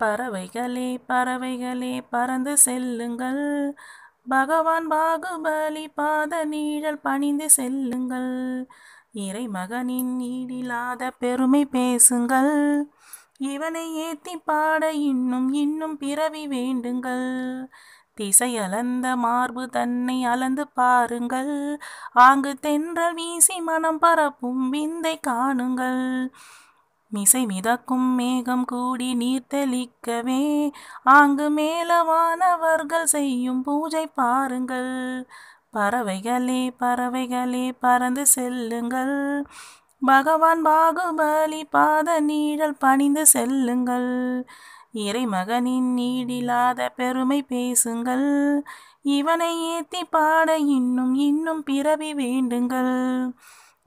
பறவைகளே பறவைகளே பறந்து செல்லுங்கள் பகவான் பாகுபலி பாத நீழல் பணிந்து செல்லுங்கள் இறைமகனின் நீடில்லாத பெருமை பேசுங்கள் இவனை ஏத்தி பாட இன்னும் இன்னும் பிறவி வேண்டுங்கள் திசை அலந்த மார்பு தன்னை அலந்து பாருங்கள் ஆங்கு தென்ற வீசி மனம் பரப்பும் விந்தை காணுங்கள் மிசை மிதக்கும் மேகம் கூடி நீர் தெளிக்கவே ஆங்கு மேலவானவர்கள் செய்யும் பூஜை பாருங்கள் பறவைகளே பறவைகளே பறந்து செல்லுங்கள் பகவான் பாகுபலி பாத நீழல் பணிந்து செல்லுங்கள் இறைமகனின் நீடில்லாத பெருமை பேசுங்கள் இவனை ஏத்தி பாட இன்னும் இன்னும் பிறவி வேண்டுங்கள்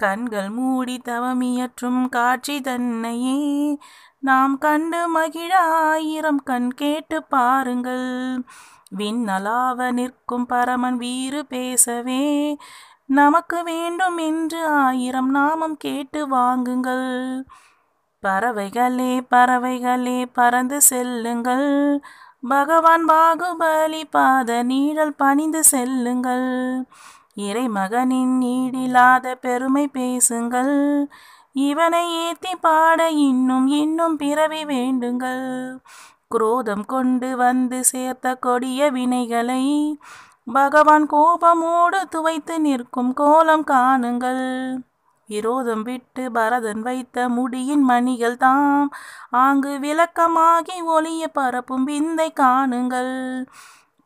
கண்கள் மூடி தவமியற்றும் காட்சி தன்னையே நாம் கண்டு மகிழ ஆயிரம் கண் கேட்டு பாருங்கள் விண்ணலாவ நிற்கும் பரமன் வீறு பேசவே நமக்கு வேண்டும் என்று ஆயிரம் நாமம் கேட்டு வாங்குங்கள் பறவைகளே பறவைகளே பறந்து செல்லுங்கள் பகவான் பாகுபலி பாத நீழல் பணிந்து செல்லுங்கள் இறைமகனின் ஈடில்லாத பெருமை பேசுங்கள் இவனை ஏத்தி பாட இன்னும் இன்னும் பிறவி வேண்டுங்கள் குரோதம் கொண்டு வந்து சேர்த்த கொடிய வினைகளை பகவான் கோபமோடு துவைத்து நிற்கும் கோலம் காணுங்கள் விரோதம் விட்டு பரதன் வைத்த முடியின் மணிகள் தாம் ஆங்கு விளக்கமாகி ஒளிய பரப்பும் விந்தை காணுங்கள்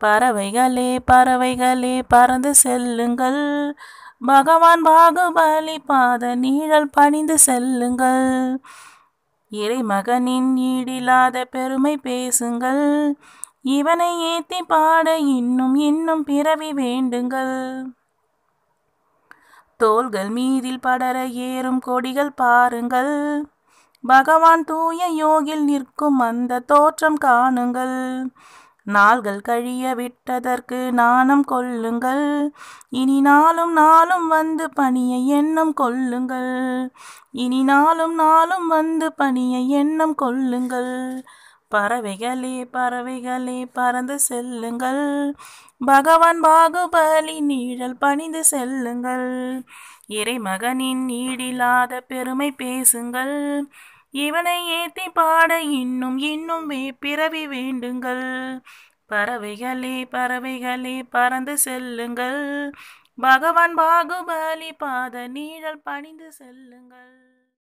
பறவைகளே பறவைகளே பறந்து செல்லுங்கள் பகவான் பாகுபலி பாத நீழல் பணிந்து செல்லுங்கள் இறைமகனின் ஈடில்லாத பெருமை பேசுங்கள் இவனை ஏத்தி பாட இன்னும் இன்னும் பிறவி வேண்டுங்கள் தோள்கள் மீதில் படர ஏறும் கொடிகள் பாருங்கள் பகவான் தூய யோகில் நிற்கும் அந்த தோற்றம் காணுங்கள் நாள்கள் கழிய விட்டதற்கு நாணம் கொள்ளுங்கள் இனி நாளும் நாளும் வந்து பணியை எண்ணம் கொள்ளுங்கள் இனி நாளும் நாளும் வந்து பணியை எண்ணம் கொள்ளுங்கள் பறவைகளே பறவைகளே பறந்து செல்லுங்கள் பகவான் பாகுபலி நீழல் பணிந்து செல்லுங்கள் இறைமகனின் நீடில்லாத பெருமை பேசுங்கள் இவனை ஏத்தி பாட இன்னும் இன்னும் வே பிறவி வேண்டுங்கள் பறவைகளே பறவைகளே பறந்து செல்லுங்கள் பகவான் பாகுபலி பாத நீழல் பணிந்து செல்லுங்கள்